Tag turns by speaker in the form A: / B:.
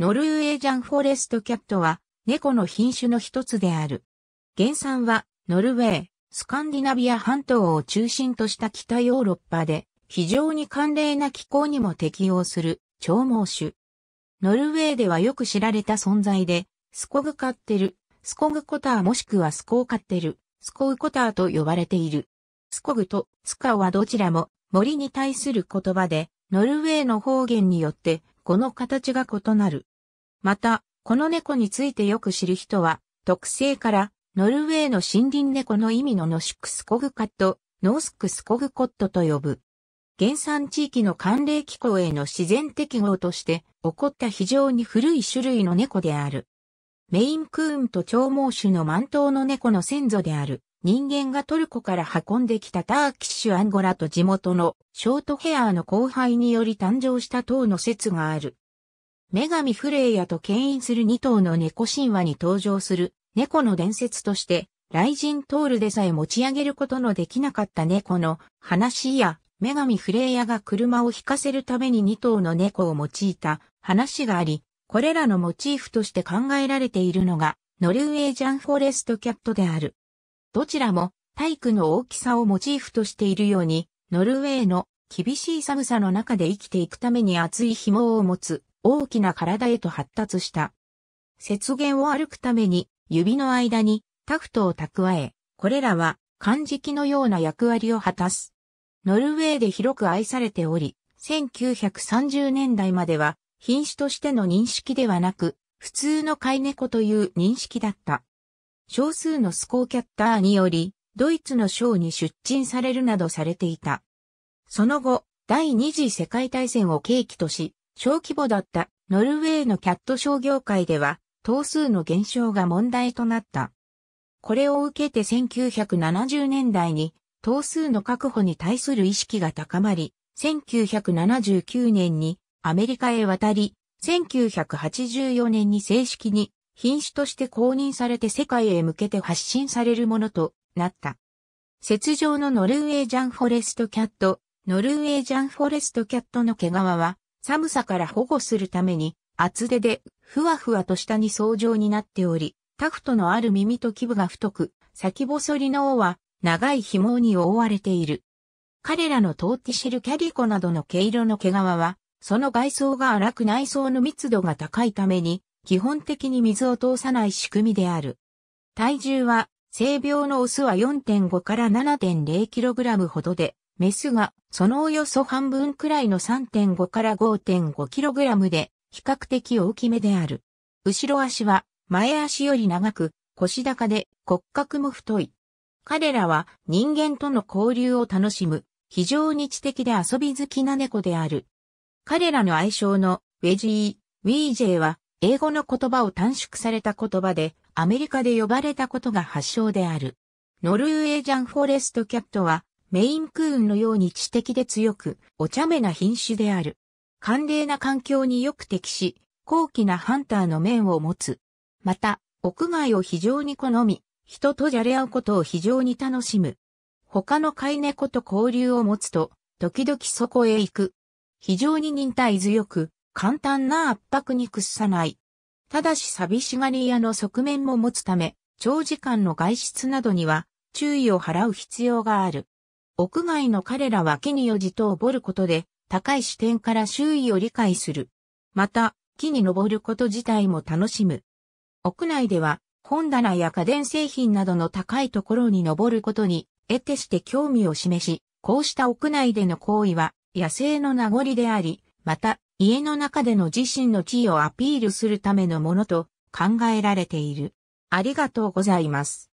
A: ノルウェージャンフォレストキャットは猫の品種の一つである。原産はノルウェー、スカンディナビア半島を中心とした北ヨーロッパで非常に寒冷な気候にも適応する長毛種。ノルウェーではよく知られた存在でスコグカッテル、スコグコターもしくはスコーカッテル、スコウコターと呼ばれている。スコグとスカはどちらも森に対する言葉でノルウェーの方言によってこの形が異なる。また、この猫についてよく知る人は、特性から、ノルウェーの森林猫の意味のノシックスコグカット、ノースクスコグコットと呼ぶ。原産地域の寒冷気候への自然適合として起こった非常に古い種類の猫である。メインクーンと長毛種の満頭の猫の先祖である人間がトルコから運んできたターキッシュアンゴラと地元のショートヘアーの後輩により誕生した塔の説がある。女神フレイヤと牽引する2頭の猫神話に登場する猫の伝説として、雷神トールでさえ持ち上げることのできなかった猫の話や、女神フレイヤが車を引かせるために2頭の猫を用いた話があり、これらのモチーフとして考えられているのが、ノルウェージャンフォレストキャットである。どちらも体育の大きさをモチーフとしているように、ノルウェーの厳しい寒さの中で生きていくために厚い紐を持つ大きな体へと発達した。雪原を歩くために指の間にタフトを蓄え、これらは漢字機のような役割を果たす。ノルウェーで広く愛されており、1930年代までは品種としての認識ではなく、普通の飼い猫という認識だった。少数のスコーキャッターにより、ドイツの省に出陳されるなどされていた。その後、第二次世界大戦を契機とし、小規模だったノルウェーのキャット商業界では、頭数の減少が問題となった。これを受けて1970年代に、頭数の確保に対する意識が高まり、1979年にアメリカへ渡り、1984年に正式に品種として公認されて世界へ向けて発信されるものとなった。雪上のノルウェージャンフォレストキャット、ノルウェージャンフォレストキャットの毛皮は寒さから保護するために厚手でふわふわと下に層状になっており、タフトのある耳と基部が太く、先細りの尾は長い紐に覆われている。彼らのトーティシルキャリコなどの毛色の毛皮は、その外装が荒く内装の密度が高いために、基本的に水を通さない仕組みである。体重は、性病のオスは4.5から 7.0kg ほどで、メスがそのおよそ半分くらいの3.5から 5.5kg で、比較的大きめである。後ろ足は前足より長く、腰高で骨格も太い。彼らは人間との交流を楽しむ、非常に知的で遊び好きな猫である。彼らの愛称のウェジー、ウィージェーは英語の言葉を短縮された言葉で、アメリカで呼ばれたことが発祥である。ノルウェージャンフォレストキャットは、メインクーンのように知的で強く、お茶目な品種である。寒冷な環境によく適し、高貴なハンターの面を持つ。また、屋外を非常に好み、人とじゃれ合うことを非常に楽しむ。他の飼い猫と交流を持つと、時々そこへ行く。非常に忍耐強く、簡単な圧迫に屈さない。ただし寂しがり屋の側面も持つため、長時間の外出などには注意を払う必要がある。屋外の彼らは木によじとおぼることで、高い視点から周囲を理解する。また、木に登ること自体も楽しむ。屋内では、本棚や家電製品などの高いところに登ることに、得てして興味を示し、こうした屋内での行為は、野生の名残であり、また、家の中での自身の地位をアピールするためのものと考えられている。ありがとうございます。